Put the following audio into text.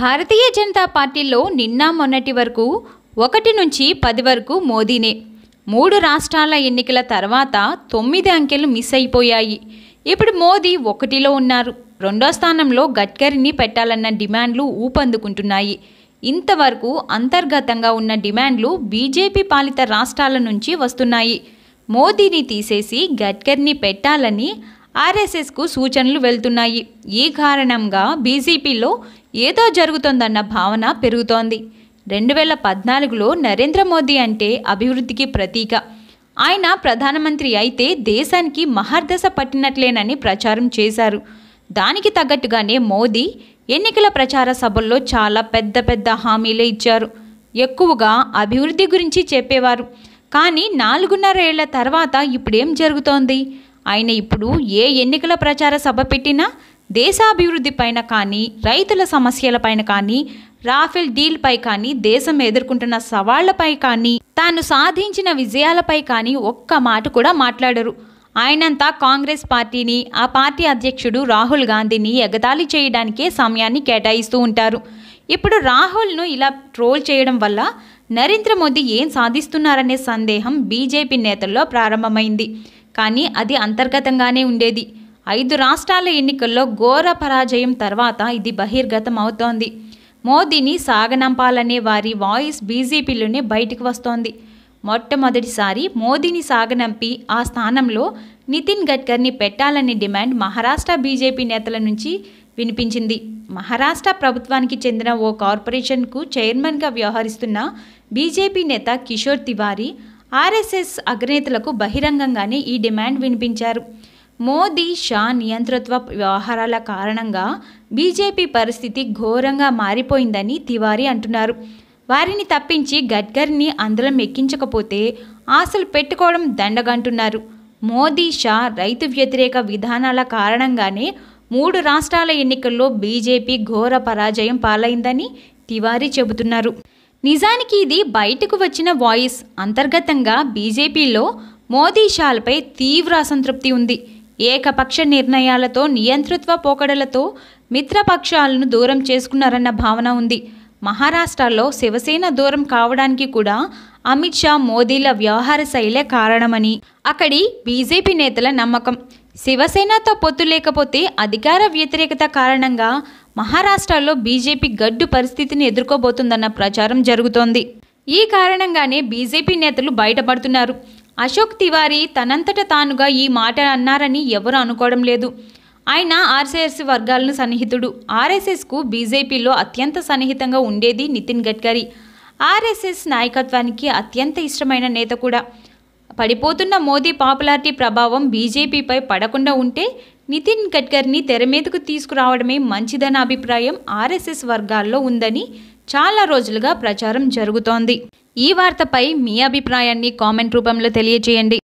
భారతీయ జనతా పార్టీలో నిన్న మొన్నటి వరకు ఒకటి నుంచి పది వరకు మోదీనే మూడు రాష్ట్రాల ఎన్నికల తర్వాత తొమ్మిది అంకెలు మిస్ అయిపోయాయి ఇప్పుడు మోదీ ఒకటిలో ఉన్నారు రెండో స్థానంలో గడ్కరీని పెట్టాలన్న డిమాండ్లు ఊపందుకుంటున్నాయి ఇంతవరకు అంతర్గతంగా ఉన్న డిమాండ్లు బీజేపీ పాలిత రాష్ట్రాల నుంచి వస్తున్నాయి మోదీని తీసేసి గడ్కరీని పెట్టాలని ఆర్ఎస్ఎస్కు సూచనలు వెళ్తున్నాయి ఈ కారణంగా బీజేపీలో ఏదో జరుగుతోందన్న భావన పెరుగుతోంది రెండు వేల పద్నాలుగులో నరేంద్ర మోదీ అంటే అభివృద్ధికి ప్రతీక ఆయన ప్రధానమంత్రి అయితే దేశానికి మహర్దశ పట్టినట్లేనని ప్రచారం చేశారు దానికి తగ్గట్టుగానే మోదీ ఎన్నికల ప్రచార సభల్లో చాలా పెద్ద పెద్ద హామీలే ఇచ్చారు ఎక్కువగా అభివృద్ధి గురించి చెప్పేవారు కానీ నాలుగున్నర ఏళ్ల తర్వాత ఇప్పుడేం జరుగుతోంది ఆయన ఇప్పుడు ఏ ఎన్నికల ప్రచార సభ పెట్టినా దేశాభివృద్ధిపైన కానీ రైతుల సమస్యలపైన కానీ రాఫెల్ డీల్పై కానీ దేశం ఎదుర్కొంటున్న సవాళ్లపై కానీ తాను సాధించిన విజయాలపై కానీ ఒక్క మాట కూడా మాట్లాడరు ఆయనంతా కాంగ్రెస్ పార్టీని ఆ పార్టీ అధ్యక్షుడు రాహుల్ గాంధీని ఎగతాళి చేయడానికే సమయాన్ని కేటాయిస్తూ ఉంటారు ఇప్పుడు రాహుల్ను ఇలా ట్రోల్ చేయడం వల్ల నరేంద్ర మోదీ ఏం సాధిస్తున్నారనే సందేహం బీజేపీ నేతల్లో ప్రారంభమైంది కానీ అది అంతర్గతంగానే ఉండేది ఐదు రాష్ట్రాల ఎన్నికల్లో ఘోర పరాజయం తర్వాత ఇది బహిర్గతం అవుతోంది మోదీని సాగనంపాలనే వారి వాయిస్ బీజేపీలోనే బయటకు వస్తోంది మొట్టమొదటిసారి మోదీని సాగనంపి ఆ స్థానంలో నితిన్ గడ్కర్ని పెట్టాలనే డిమాండ్ మహారాష్ట్ర బీజేపీ నేతల నుంచి వినిపించింది మహారాష్ట్ర ప్రభుత్వానికి చెందిన ఓ కార్పొరేషన్కు చైర్మన్గా వ్యవహరిస్తున్న బీజేపీ నేత కిషోర్ తివారీ ఆర్ఎస్ఎస్ అగ్రనేతలకు బహిరంగంగానే ఈ డిమాండ్ వినిపించారు మోదీ షా నియంతృత్వ వ్యవహారాల కారణంగా బీజేపీ పరిస్థితి ఘోరంగా మారిపోయిందని తివారీ అంటున్నారు వారిని తప్పించి గడ్కరీని అందరం ఎక్కించకపోతే ఆశలు పెట్టుకోవడం దండగంటున్నారు మోదీ షా రైతు వ్యతిరేక విధానాల కారణంగానే మూడు రాష్ట్రాల ఎన్నికల్లో బీజేపీ ఘోర పరాజయం పాలైందని తివారీ చెబుతున్నారు నిజానికి ఇది బయటకు వచ్చిన వాయిస్ అంతర్గతంగా బీజేపీలో మోదీ షాలపై తీవ్ర అసంతృప్తి ఉంది ఏకపక్ష నిర్ణయాలతో నియంతృత్వ పోకడలతో మిత్రపక్షాలను దూరం చేసుకున్నారన్న భావన ఉంది మహారాష్ట్రలో శివసేన దూరం కావడానికి కూడా అమిత్ షా మోదీల వ్యవహార శైలే కారణమని అక్కడి బీజేపీ నేతల నమ్మకం శివసేనతో పొత్తు లేకపోతే అధికార వ్యతిరేకత కారణంగా మహారాష్ట్రలో బీజేపీ గడ్డు పరిస్థితిని ఎదుర్కోబోతుందన్న ప్రచారం జరుగుతోంది ఈ కారణంగానే బీజేపీ నేతలు బయటపడుతున్నారు అశోక్ తివారీ తనంతట తానుగా ఈ మాట అన్నారని ఎవరు అనుకోవడం లేదు ఆయన ఆర్ఎస్ఎస్ వర్గాలను సన్నిహితుడు ఆర్ఎస్ఎస్కు బీజేపీలో అత్యంత సన్నిహితంగా ఉండేది నితిన్ గడ్కరీ ఆర్ఎస్ఎస్ నాయకత్వానికి అత్యంత ఇష్టమైన నేత కూడా పడిపోతున్న మోదీ పాపులారిటీ ప్రభావం బీజేపీపై పడకుండా ఉంటే నితిన్ గడ్కరీని తెరమీదకు తీసుకురావడమే మంచిదన్న అభిప్రాయం ఆర్ఎస్ఎస్ వర్గాల్లో ఉందని చాలా రోజులుగా ప్రచారం జరుగుతోంది ఈ వార్తపై మీ అభిప్రాయాన్ని కామెంట్ రూపంలో తెలియజేయండి